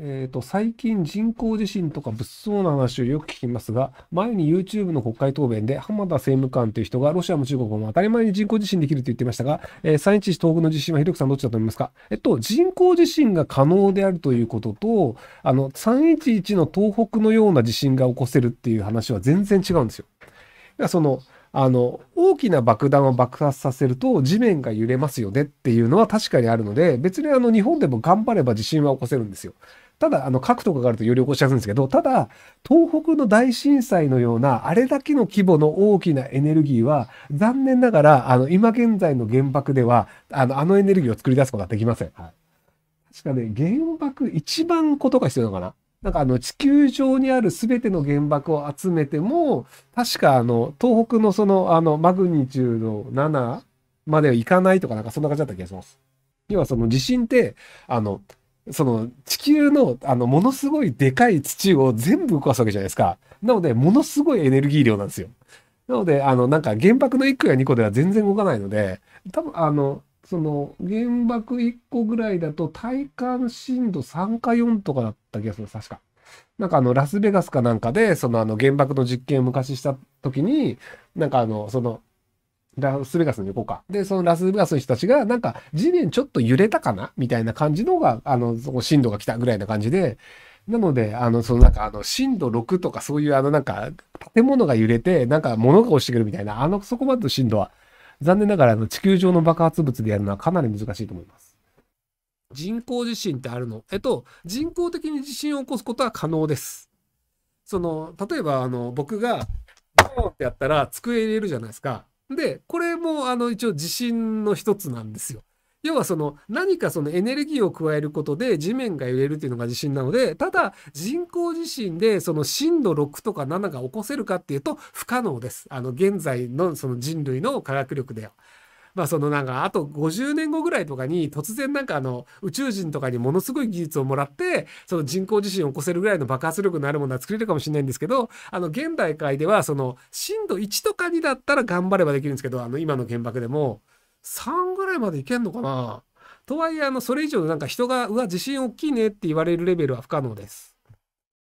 えー、と、最近人工地震とか物騒な話をよく聞きますが、前に YouTube の国会答弁で浜田政務官という人がロシアも中国も当たり前に人工地震できると言ってましたが、えー、311東北の地震はひろきさんどっちだと思いますかえっと、人工地震が可能であるということと、あの、311の東北のような地震が起こせるっていう話は全然違うんですよ。だからその、あの、大きな爆弾を爆発させると地面が揺れますよねっていうのは確かにあるので、別にあの日本でも頑張れば地震は起こせるんですよ。ただ、あの、核とかがあるとより起こしやすいんですけど、ただ、東北の大震災のような、あれだけの規模の大きなエネルギーは、残念ながら、あの、今現在の原爆では、あの、あのエネルギーを作り出すことはできません。はい、確かね、原爆一番ことか必要なのかななんかあの地球上にある全ての原爆を集めても、確かあの東北のそのあのマグニチュード7まではいかないとかなんかそんな感じだった気がします。要はその地震って、あのその地球のあのものすごいでかい土を全部動かすわけじゃないですか。なので、ものすごいエネルギー量なんですよ。なので、あの、なんか原爆の1個や2個では全然動かないので、多分あの、その原爆1個ぐらいだと体感震度3か4とかだった気がする、確か。なんかあの、ラスベガスかなんかで、そのあの原爆の実験を昔した時に、なんかあの、そのラスベガスに行こうか。で、そのラスベガスの人たちが、なんか、地面ちょっと揺れたかなみたいな感じのが、あの、そこ震度が来たぐらいな感じで、なので、あの、そのなんか、あの、震度6とかそういう、あの、なんか、建物が揺れて、なんか物が落ちてくるみたいな、あの、そこまでの震度は、残念ながら、あの、地球上の爆発物でやるのはかなり難しいと思います。人工地震ってあるのえっと、人工的に地震を起こすことは可能です。その、例えば、あの、僕が、ボーンってやったら、机入れるじゃないですか。で、これもあの一応地震の一つなんですよ。要はその何かそのエネルギーを加えることで地面が揺れるっていうのが地震なので、ただ人工地震でその震度6とか7が起こせるかっていうと不可能です。あの現在のその人類の科学力では。まあそのなんかあと50年後ぐらいとかに突然なんかあの宇宙人とかにものすごい技術をもらってその人工地震を起こせるぐらいの爆発力のあるものは作れるかもしれないんですけどあの現代界ではその震度1とか2だったら頑張ればできるんですけどあの今の原爆でも3ぐらいまでいけんのかなとはいえあのそれ以上なんか人がうわ地震大きいねって言われるレベルは不可能です。